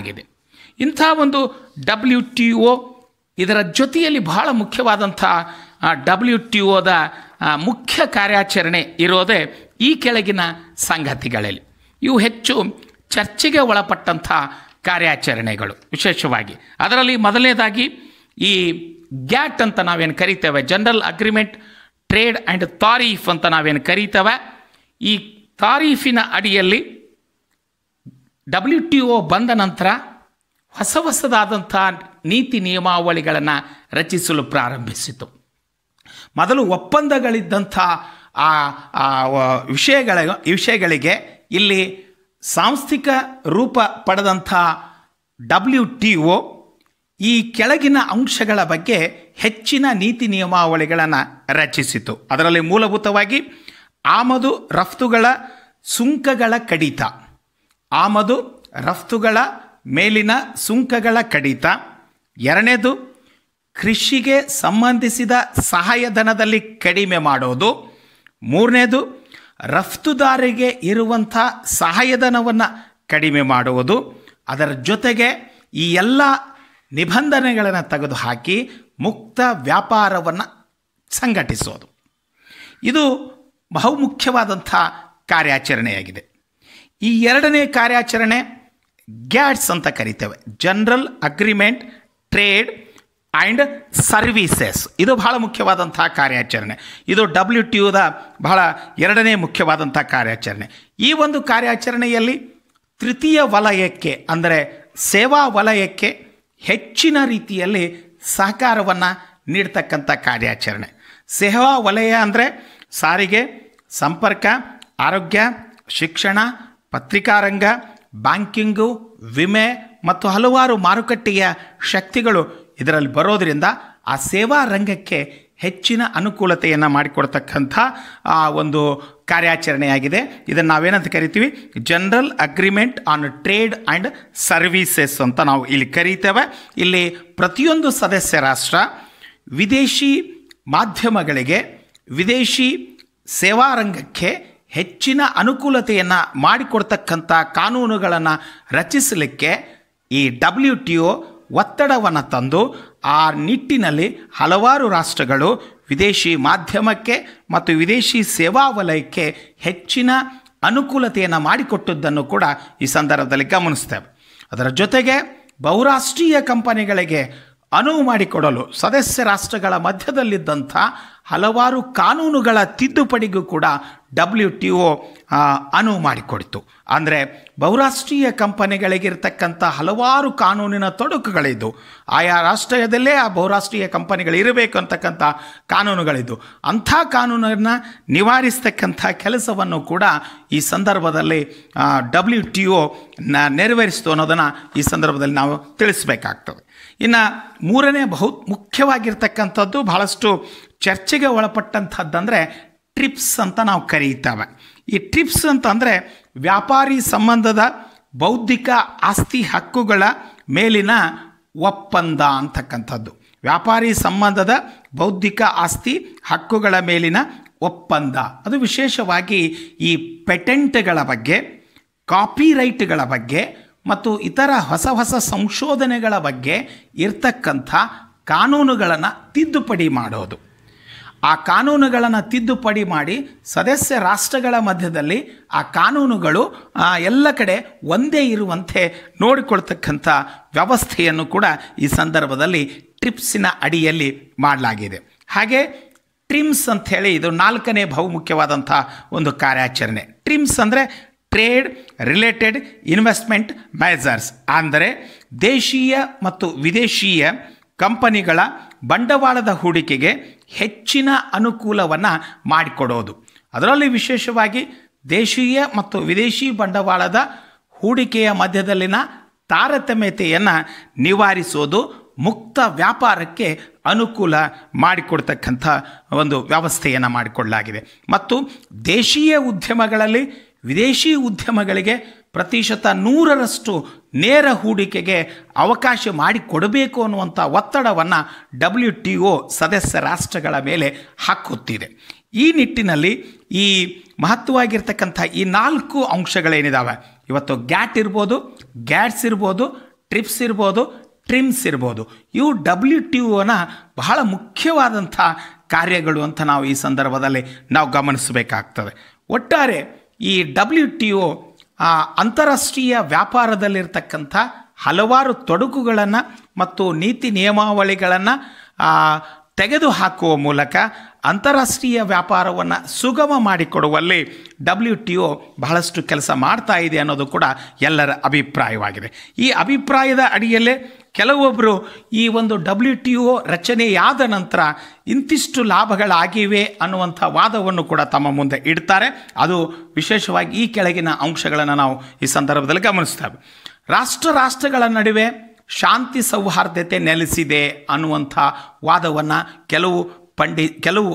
ಆಗಿದೆ ಇಂಥ ಒಂದು ಡಬ್ಲ್ಯೂ ಟಿ ಒ ಇದರ ಜೊತೆಯಲ್ಲಿ ಬಹಳ ಮುಖ್ಯವಾದಂಥ ಡಬ್ಲ್ಯೂ ಟಿ ಒದ ಮುಖ್ಯ ಕಾರ್ಯಾಚರಣೆ ಇರೋದೇ ಈ ಕೆಳಗಿನ ಸಂಗತಿಗಳಲ್ಲಿ ಇವು ಹೆಚ್ಚು ಚರ್ಚೆಗೆ ಒಳಪಟ್ಟಂಥ ಕಾರ್ಯಾಚರಣೆಗಳು ವಿಶೇಷವಾಗಿ ಅದರಲ್ಲಿ ಮೊದಲನೇದಾಗಿ ಈ ಗ್ಯಾಟ್ ಅಂತ ನಾವೇನು ಕರಿತೇವೆ general agreement trade and tariff ಅಂತ ನಾವೇನು ಕರಿತೇವೆ ಈ ತಾರೀಫಿನ ಅಡಿಯಲ್ಲಿ ಡಬ್ಲ್ಯೂ ಟಿ ಒ ಬಂದ ನಂತರ ಹೊಸ ಹೊಸದಾದಂಥ ನೀತಿ ನಿಯಮಾವಳಿಗಳನ್ನು ರಚಿಸಲು ಪ್ರಾರಂಭಿಸಿತು ಮೊದಲು ಒಪ್ಪಂದಗಳಿದ್ದಂಥ ಆ ವಿಷಯಗಳ ವಿಷಯಗಳಿಗೆ ಇಲ್ಲಿ ಸಾಂಸ್ಥಿಕ ರೂಪ ಪಡೆದಂಥ ಡಬ್ಲ್ಯೂ ಟಿ ಒ ಈ ಕೆಳಗಿನ ಅಂಶಗಳ ಬಗ್ಗೆ ಹೆಚ್ಚಿನ ನೀತಿ ನಿಯಮಾವಳಿಗಳನ್ನು ರಚಿಸಿತು ಅದರಲ್ಲಿ ಮೂಲಭೂತವಾಗಿ ಆಮದು ರಫ್ತುಗಳ ಸುಂಕಗಳ ಕಡಿತ ಆಮದು ರಫ್ತುಗಳ ಮೇಲಿನ ಸುಂಕಗಳ ಕಡಿತ ಎರಡನೇದು ಕೃಷಿಗೆ ಸಂಬಂಧಿಸಿದ ಸಹಾಯಧನದಲ್ಲಿ ಕಡಿಮೆ ಮಾಡೋದು ಮೂರನೇದು ರಫ್ತುದಾರಿಗೆ ಇರುವಂಥ ಸಹಾಯಧನವನ್ನು ಕಡಿಮೆ ಮಾಡುವುದು ಅದರ ಜೊತೆಗೆ ಈ ಎಲ್ಲ ನಿಬಂಧನೆಗಳನ್ನು ತೆಗೆದುಹಾಕಿ ಮುಕ್ತ ವ್ಯಾಪಾರವನ್ನು ಸಂಘಟಿಸೋದು ಇದು ಬಹುಮುಖ್ಯವಾದಂಥ ಕಾರ್ಯಾಚರಣೆಯಾಗಿದೆ ಈ ಎರಡನೇ ಕಾರ್ಯಾಚರಣೆ ಗ್ಯಾಟ್ಸ್ ಅಂತ ಕರಿತೇವೆ general agreement trade and services ಇದು ಬಹಳ ಮುಖ್ಯವಾದಂಥ ಕಾರ್ಯಾಚರಣೆ ಇದು ಡಬ್ಲ್ಯೂ ಟಿ ಯುದ ಬಹಳ ಎರಡನೇ ಮುಖ್ಯವಾದಂಥ ಕಾರ್ಯಾಚರಣೆ ಈ ಒಂದು ಕಾರ್ಯಾಚರಣೆಯಲ್ಲಿ ತೃತೀಯ ವಲಯಕ್ಕೆ ಅಂದರೆ ಸೇವಾ ವಲಯಕ್ಕೆ ಹೆಚ್ಚಿನ ರೀತಿಯಲ್ಲಿ ಸಹಕಾರವನ್ನು ನೀಡ್ತಕ್ಕಂಥ ಕಾರ್ಯಾಚರಣೆ ಸೇವಾ ವಲಯ ಅಂದರೆ ಸಾರಿಗೆ ಸಂಪರ್ಕ ಆರೋಗ್ಯ ಶಿಕ್ಷಣ ಪತ್ರಿಕಾರಂಗ ಬ್ಯಾಂಕಿಂಗು ವಿಮೆ ಮತ್ತು ಹಲವಾರು ಮಾರುಕಟ್ಟೆಯ ಶಕ್ತಿಗಳು ಇದರಲ್ಲಿ ಬರೋದರಿಂದ ಆ ಸೇವಾ ರಂಗಕ್ಕೆ ಹೆಚ್ಚಿನ ಅನುಕೂಲತೆಯನ್ನು ಮಾಡಿಕೊಡ್ತಕ್ಕಂಥ ಆ ಒಂದು ಕಾರ್ಯಾಚರಣೆಯಾಗಿದೆ ಇದನ್ನು ನಾವೇನಂತ ಕರಿತೀವಿ general agreement on trade and services ಅಂತ ನಾವು ಇಲ್ಲಿ ಕರೀತೇವೆ ಇಲ್ಲಿ ಪ್ರತಿಯೊಂದು ಸದಸ್ಯ ರಾಷ್ಟ್ರ ವಿದೇಶಿ ಮಾಧ್ಯಮಗಳಿಗೆ ವಿದೇಶಿ ಸೇವಾ ರಂಗಕ್ಕೆ ಹೆಚ್ಚಿನ ಅನುಕೂಲತೆಯನ್ನು ಮಾಡಿಕೊಡ್ತಕ್ಕಂಥ ಕಾನೂನುಗಳನ್ನು ರಚಿಸಲಿಕ್ಕೆ ಈ ಡಬ್ಲ್ಯೂ ಟಿ ಒ ಒತ್ತಡವನ್ನು ತಂದು ಆ ನಿಟ್ಟಿನಲ್ಲಿ ಹಲವಾರು ರಾಷ್ಟ್ರಗಳು ವಿದೇಶಿ ಮಾಧ್ಯಮಕ್ಕೆ ಮತ್ತು ವಿದೇಶಿ ಸೇವಾ ವಲಯಕ್ಕೆ ಹೆಚ್ಚಿನ ಅನುಕೂಲತೆಯನ್ನು ಮಾಡಿಕೊಟ್ಟದ್ದನ್ನು ಕೂಡ ಈ ಸಂದರ್ಭದಲ್ಲಿ ಗಮನಿಸ್ತೇವೆ ಅದರ ಜೊತೆಗೆ ಬಹುರಾಷ್ಟ್ರೀಯ ಕಂಪನಿಗಳಿಗೆ ಅನುವು ಮಾಡಿಕೊಡಲು ಸದಸ್ಯ ರಾಷ್ಟ್ರಗಳ ಮಧ್ಯದಲ್ಲಿದ್ದಂಥ ಹಲವಾರು ಕಾನೂನುಗಳ ತಿದ್ದುಪಡಿಗೂ ಕೂಡ ಡಬ್ಲ್ಯೂ ಟಿ ಒ ಅನುವು ಮಾಡಿಕೊಡ್ತು ಅಂದರೆ ಬಹುರಾಷ್ಟ್ರೀಯ ಕಂಪನಿಗಳಿಗಿರ್ತಕ್ಕಂಥ ಹಲವಾರು ಕಾನೂನಿನ ತೊಡಕುಗಳಿದ್ದು ಆಯಾ ರಾಷ್ಟ್ರೀಯದಲ್ಲೇ ಆ ಬಹುರಾಷ್ಟ್ರೀಯ ಕಂಪನಿಗಳು ಇರಬೇಕು ಅಂತಕ್ಕಂಥ ಕಾನೂನುಗಳಿದ್ದು ಅಂಥ ಕಾನೂನನ್ನು ನಿವಾರಿಸ್ತಕ್ಕಂಥ ಕೆಲಸವನ್ನು ಕೂಡ ಈ ಸಂದರ್ಭದಲ್ಲಿ ಡಬ್ಲ್ಯೂ ಟಿ ಒ ನೆರವೇರಿಸ್ತು ಅನ್ನೋದನ್ನು ಈ ಸಂದರ್ಭದಲ್ಲಿ ನಾವು ತಿಳಿಸಬೇಕಾಗ್ತದೆ ಇನ್ನು ಮೂರನೇ ಬಹು ಮುಖ್ಯವಾಗಿರ್ತಕ್ಕಂಥದ್ದು ಬಹಳಷ್ಟು ಚರ್ಚೆಗೆ ಒಳಪಟ್ಟಂಥದ್ದಂದರೆ ಟ್ರಿಪ್ಸ್ ಅಂತ ನಾವು ಕರೀತೇವೆ ಈ ಟ್ರಿಪ್ಸ್ ಅಂತಂದರೆ ವ್ಯಾಪಾರಿ ಸಂಬಂಧದ ಬೌದ್ಧಿಕ ಆಸ್ತಿ ಹಕ್ಕುಗಳ ಮೇಲಿನ ಒಪ್ಪಂದ ಅಂತಕ್ಕಂಥದ್ದು ವ್ಯಾಪಾರಿ ಸಂಬಂಧದ ಬೌದ್ಧಿಕ ಆಸ್ತಿ ಹಕ್ಕುಗಳ ಮೇಲಿನ ಒಪ್ಪಂದ ಅದು ವಿಶೇಷವಾಗಿ ಈ ಪೆಟೆಂಟ್ಗಳ ಬಗ್ಗೆ ಕಾಪಿರೈಟ್ಗಳ ಬಗ್ಗೆ ಮತ್ತು ಇತರ ಹೊಸ ಹೊಸ ಸಂಶೋಧನೆಗಳ ಬಗ್ಗೆ ಇರ್ತಕ್ಕಂಥ ಕಾನೂನುಗಳನ್ನು ತಿದ್ದುಪಡಿ ಮಾಡೋದು ಆ ಕಾನೂನುಗಳನ್ನು ತಿದ್ದುಪಡಿ ಮಾಡಿ ಸದಸ್ಯ ರಾಷ್ಟ್ರಗಳ ಮಧ್ಯದಲ್ಲಿ ಆ ಕಾನೂನುಗಳು ಎಲ್ಲ ಕಡೆ ಒಂದೇ ಇರುವಂತೆ ನೋಡಿಕೊಳ್ತಕ್ಕಂಥ ವ್ಯವಸ್ಥೆಯನ್ನು ಕೂಡ ಈ ಸಂದರ್ಭದಲ್ಲಿ ಟ್ರಿಪ್ಸಿನ ಅಡಿಯಲ್ಲಿ ಮಾಡಲಾಗಿದೆ ಹಾಗೆ ಟ್ರಿಮ್ಸ್ ಅಂಥೇಳಿ ಇದು ನಾಲ್ಕನೇ ಬಹುಮುಖ್ಯವಾದಂಥ ಒಂದು ಕಾರ್ಯಾಚರಣೆ ಟ್ರಿಮ್ಸ್ ಅಂದರೆ ಟ್ರೇಡ್ ರಿಲೇಟೆಡ್ ಇನ್ವೆಸ್ಟ್ಮೆಂಟ್ ಮ್ಯಾಜರ್ಸ್ ಅಂದರೆ ದೇಶೀಯ ಮತ್ತು ವಿದೇಶೀಯ ಕಂಪನಿಗಳ ಬಂಡವಾಳದ ಹೂಡಿಕೆಗೆ ಹೆಚ್ಚಿನ ಅನುಕೂಲವನ್ನು ಮಾಡಿಕೊಡೋದು ಅದರಲ್ಲಿ ವಿಶೇಷವಾಗಿ ದೇಶೀಯ ಮತ್ತು ವಿದೇಶಿ ಬಂಡವಾಳದ ಹೂಡಿಕೆಯ ಮಧ್ಯದಲ್ಲಿನ ತಾರತಮ್ಯತೆಯನ್ನು ನಿವಾರಿಸೋದು ಮುಕ್ತ ವ್ಯಾಪಾರಕ್ಕೆ ಅನುಕೂಲ ಮಾಡಿಕೊಡ್ತಕ್ಕಂಥ ಒಂದು ವ್ಯವಸ್ಥೆಯನ್ನು ಮಾಡಿಕೊಳ್ಳಲಾಗಿದೆ ಮತ್ತು ದೇಶೀಯ ಉದ್ಯಮಗಳಲ್ಲಿ ವಿದೇಶಿ ಉದ್ಯಮಗಳಿಗೆ ಪ್ರತಿಶತ ನೂರರಷ್ಟು ನೇರ ಹೂಡಿಕೆಗೆ ಅವಕಾಶ ಮಾಡಿಕೊಡಬೇಕು ಅನ್ನುವಂಥ ಒತ್ತಡವನ್ನು ಡಬ್ಲ್ಯೂ ಟಿ ಒ ಸದಸ್ಯ ರಾಷ್ಟ್ರಗಳ ಮೇಲೆ ಹಾಕುತ್ತಿದೆ ಈ ನಿಟ್ಟಿನಲ್ಲಿ ಈ ಮಹತ್ವವಾಗಿರ್ತಕ್ಕಂಥ ಈ ನಾಲ್ಕು ಅಂಶಗಳೇನಿದ್ದಾವೆ ಇವತ್ತು ಗ್ಯಾಟ್ ಇರ್ಬೋದು ಗ್ಯಾಟ್ಸ್ ಇರ್ಬೋದು ಟ್ರಿಪ್ಸ್ ಇರ್ಬೋದು ಟ್ರಿಮ್ಸ್ ಇರ್ಬೋದು ಇವು ಡಬ್ಲ್ಯೂ ಟಿ ಒನ ಬಹಳ ಮುಖ್ಯವಾದಂಥ ಕಾರ್ಯಗಳು ಅಂತ ನಾವು ಈ ಸಂದರ್ಭದಲ್ಲಿ ನಾವು ಗಮನಿಸಬೇಕಾಗ್ತದೆ ಒಟ್ಟಾರೆ ಈ ಡಬ್ಲ್ಯೂ ಟಿ ಒ ಆ ಅಂತಾರಾಷ್ಟ್ರೀಯ ವ್ಯಾಪಾರದಲ್ಲಿರ್ತಕ್ಕಂಥ ಹಲವಾರು ತೊಡಕುಗಳನ್ನು ಮತ್ತು ನೀತಿ ನಿಯಮಾವಳಿಗಳನ್ನು ತೆಗೆದುಹಾಕುವ ಮೂಲಕ ಅಂತಾರಾಷ್ಟ್ರೀಯ ವ್ಯಾಪಾರವನ್ನು ಸುಗಮ ಮಾಡಿಕೊಡುವಲ್ಲಿ ಡಬ್ಲ್ಯೂ ಟಿ ಒ ಬಹಳಷ್ಟು ಕೆಲಸ ಮಾಡ್ತಾ ಇದೆ ಅನ್ನೋದು ಕೂಡ ಎಲ್ಲರ ಅಭಿಪ್ರಾಯವಾಗಿದೆ ಈ ಅಭಿಪ್ರಾಯದ ಅಡಿಯಲ್ಲೇ ಕೆಲವೊಬ್ಬರು ಈ ಒಂದು ಡಬ್ಲ್ಯೂ ಟಿ ಒ ರಚನೆಯಾದ ನಂತರ ಇಂತಿಷ್ಟು ಲಾಭಗಳಾಗಿವೆ ಅನ್ನುವಂಥ ವಾದವನ್ನು ಕೂಡ ತಮ್ಮ ಮುಂದೆ ಇಡ್ತಾರೆ ಅದು ವಿಶೇಷವಾಗಿ ಈ ಕೆಳಗಿನ ಅಂಶಗಳನ್ನು ನಾವು ಈ ಸಂದರ್ಭದಲ್ಲಿ ಗಮನಿಸ್ತೇವೆ ರಾಷ್ಟ್ರ ರಾಷ್ಟ್ರಗಳ ನಡುವೆ ಶಾಂತಿ ಸೌಹಾರ್ದತೆ ನೆಲೆಸಿದೆ ಅನ್ನುವಂಥ ವಾದವನ್ನು ಕೆಲವು ಪಂಡಿ ಕೆಲವು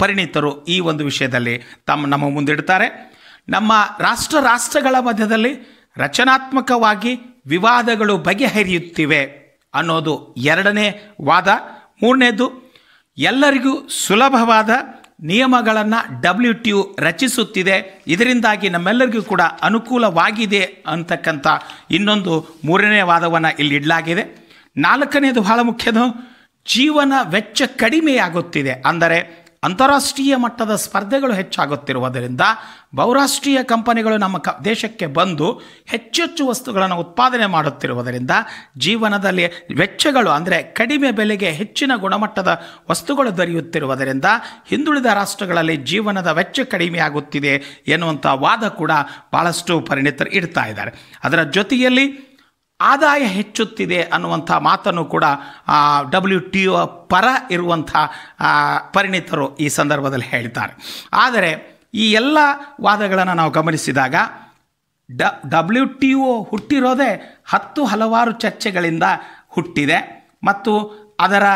ಪರಿಣಿತರು ಈ ಒಂದು ವಿಷಯದಲ್ಲಿ ತಮ್ಮ ನಮ್ಮ ಮುಂದಿಡ್ತಾರೆ ನಮ್ಮ ರಾಷ್ಟ್ರ ರಾಷ್ಟ್ರಗಳ ಮಧ್ಯದಲ್ಲಿ ರಚನಾತ್ಮಕವಾಗಿ ವಿವಾದಗಳು ಬಗೆಹರಿಯುತ್ತಿವೆ ಅನ್ನೋದು ಎರಡನೇ ವಾದ ಮೂರನೇದು ಎಲ್ಲರಿಗೂ ಸುಲಭವಾದ ನಿಯಮಗಳನ್ನು ಡಬ್ಲ್ಯೂ ಟಿ ಯು ರಚಿಸುತ್ತಿದೆ ಇದರಿಂದಾಗಿ ನಮ್ಮೆಲ್ಲರಿಗೂ ಕೂಡ ಅನುಕೂಲವಾಗಿದೆ ಅಂತಕ್ಕಂಥ ಇನ್ನೊಂದು ಮೂರನೇ ವಾದವನ್ನು ಇಲ್ಲಿ ಇಡಲಾಗಿದೆ ನಾಲ್ಕನೇದು ಬಹಳ ಮುಖ್ಯದು ಜೀವನ ವೆಚ್ಚ ಕಡಿಮೆಯಾಗುತ್ತಿದೆ ಅಂದರೆ ಅಂತಾರಾಷ್ಟ್ರೀಯ ಮಟ್ಟದ ಸ್ಪರ್ಧೆಗಳು ಹೆಚ್ಚಾಗುತ್ತಿರುವುದರಿಂದ ಬಹುರಾಷ್ಟ್ರೀಯ ಕಂಪನಿಗಳು ನಮ್ಮ ಕ ದೇಶಕ್ಕೆ ಬಂದು ಹೆಚ್ಚೆಚ್ಚು ವಸ್ತುಗಳನ್ನು ಉತ್ಪಾದನೆ ಮಾಡುತ್ತಿರುವುದರಿಂದ ಜೀವನದಲ್ಲಿ ವೆಚ್ಚಗಳು ಅಂದರೆ ಕಡಿಮೆ ಬೆಲೆಗೆ ಹೆಚ್ಚಿನ ಗುಣಮಟ್ಟದ ವಸ್ತುಗಳು ದೊರೆಯುತ್ತಿರುವುದರಿಂದ ಹಿಂದುಳಿದ ರಾಷ್ಟ್ರಗಳಲ್ಲಿ ಜೀವನದ ವೆಚ್ಚ ಕಡಿಮೆಯಾಗುತ್ತಿದೆ ಎನ್ನುವಂಥ ವಾದ ಕೂಡ ಭಾಳಷ್ಟು ಪರಿಣಿತರು ಇಡ್ತಾ ಇದ್ದಾರೆ ಅದರ ಜೊತೆಯಲ್ಲಿ ಆದಾಯ ಹೆಚ್ಚುತ್ತಿದೆ ಅನ್ನುವಂಥ ಮಾತನ್ನು ಕೂಡ ಡಬ್ಲ್ಯೂ ಟಿ ಒ ಪರ ಇರುವಂಥ ಪರಿಣಿತರು ಈ ಸಂದರ್ಭದಲ್ಲಿ ಹೇಳ್ತಾರೆ ಆದರೆ ಈ ಎಲ್ಲ ವಾದಗಳನ್ನು ನಾವು ಗಮನಿಸಿದಾಗ ಡ ಡಬ್ಲ್ಯೂ ಟಿ ಒ ಹುಟ್ಟಿರೋದೇ ಹತ್ತು ಹಲವಾರು ಚರ್ಚೆಗಳಿಂದ ಹುಟ್ಟಿದೆ ಮತ್ತು ಅದರ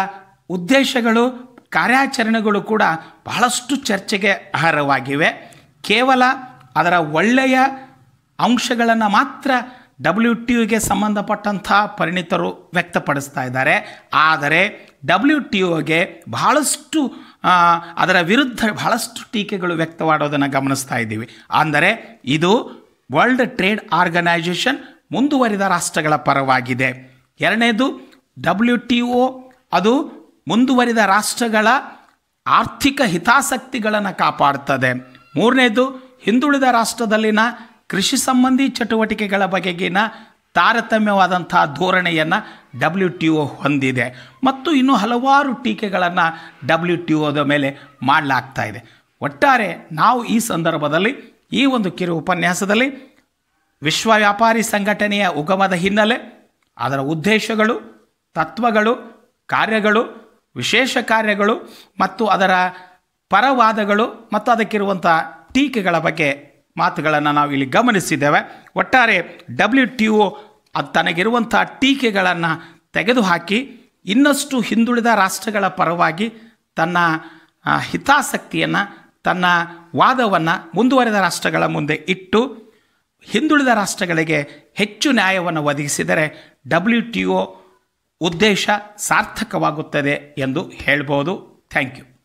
ಉದ್ದೇಶಗಳು ಕಾರ್ಯಾಚರಣೆಗಳು ಕೂಡ ಬಹಳಷ್ಟು ಚರ್ಚೆಗೆ ಅರ್ಹವಾಗಿವೆ ಕೇವಲ ಅದರ ಒಳ್ಳೆಯ ಅಂಶಗಳನ್ನು ಮಾತ್ರ ಡಬ್ಲ್ಯೂ ಟಿ ಯುಗೆ ಸಂಬಂಧಪಟ್ಟಂಥ ಪರಿಣಿತರು ವ್ಯಕ್ತಪಡಿಸ್ತಾ ಇದ್ದಾರೆ ಆದರೆ ಡಬ್ಲ್ಯೂ ಟಿ ಯುಗೆ ಬಹಳಷ್ಟು ಅದರ ವಿರುದ್ಧ ಬಹಳಷ್ಟು ಟೀಕೆಗಳು ವ್ಯಕ್ತವಾಡೋದನ್ನು ಗಮನಿಸ್ತಾ ಇದ್ದೀವಿ ಅಂದರೆ ಇದು ವರ್ಲ್ಡ್ ಟ್ರೇಡ್ ಆರ್ಗನೈಜೇಷನ್ ಮುಂದುವರಿದ ರಾಷ್ಟ್ರಗಳ ಪರವಾಗಿದೆ ಎರಡನೇದು ಡಬ್ಲ್ಯೂ ಟಿ ಒ ಅದು ಮುಂದುವರಿದ ರಾಷ್ಟ್ರಗಳ ಆರ್ಥಿಕ ಹಿತಾಸಕ್ತಿಗಳನ್ನು ಕಾಪಾಡ್ತದೆ ಮೂರನೇದು ಹಿಂದುಳಿದ ರಾಷ್ಟ್ರದಲ್ಲಿನ ಕೃಷಿ ಸಂಬಂಧಿ ಚಟುವಟಿಕೆಗಳ ಬಗೆಗಿನ ತಾರತಮ್ಯವಾದಂಥ ಧೋರಣೆಯನ್ನು ಡಬ್ಲ್ಯೂ ಟಿ ಒ ಹೊಂದಿದೆ ಮತ್ತು ಇನ್ನೂ ಹಲವಾರು ಟೀಕೆಗಳನ್ನು ಡಬ್ಲ್ಯೂ ಟಿ ಒದ ಮೇಲೆ ಮಾಡಲಾಗ್ತಾ ಇದೆ ಒಟ್ಟಾರೆ ನಾವು ಈ ಸಂದರ್ಭದಲ್ಲಿ ಈ ಒಂದು ಕಿರು ಉಪನ್ಯಾಸದಲ್ಲಿ ವಿಶ್ವ ವ್ಯಾಪಾರಿ ಸಂಘಟನೆಯ ಉಗಮದ ಹಿನ್ನೆಲೆ ಅದರ ಉದ್ದೇಶಗಳು ತತ್ವಗಳು ಕಾರ್ಯಗಳು ವಿಶೇಷ ಕಾರ್ಯಗಳು ಮತ್ತು ಅದರ ಪರವಾದಗಳು ಮತ್ತು ಅದಕ್ಕಿರುವಂಥ ಟೀಕೆಗಳ ಬಗ್ಗೆ ಮಾತುಗಳನ್ನು ನಾವು ಇಲ್ಲಿ ಗಮನಿಸಿದ್ದೇವೆ ಒಟ್ಟಾರೆ ಡಬ್ಲ್ಯೂ ಟಿ ಒ ತನಗಿರುವಂಥ ಟೀಕೆಗಳನ್ನು ತೆಗೆದುಹಾಕಿ ಇನ್ನಷ್ಟು ಹಿಂದುಳಿದ ರಾಷ್ಟ್ರಗಳ ಪರವಾಗಿ ತನ್ನ ಹಿತಾಸಕ್ತಿಯನ್ನು ತನ್ನ ವಾದವನ್ನು ಮುಂದುವರೆದ ರಾಷ್ಟ್ರಗಳ ಮುಂದೆ ಇಟ್ಟು ಹಿಂದುಳಿದ ರಾಷ್ಟ್ರಗಳಿಗೆ ಹೆಚ್ಚು ನ್ಯಾಯವನ್ನು ಒದಗಿಸಿದರೆ ಡಬ್ಲ್ಯೂ ಟಿ ಒ ಉದ್ದೇಶ ಸಾರ್ಥಕವಾಗುತ್ತದೆ ಎಂದು ಹೇಳ್ಬೋದು ಥ್ಯಾಂಕ್ ಯು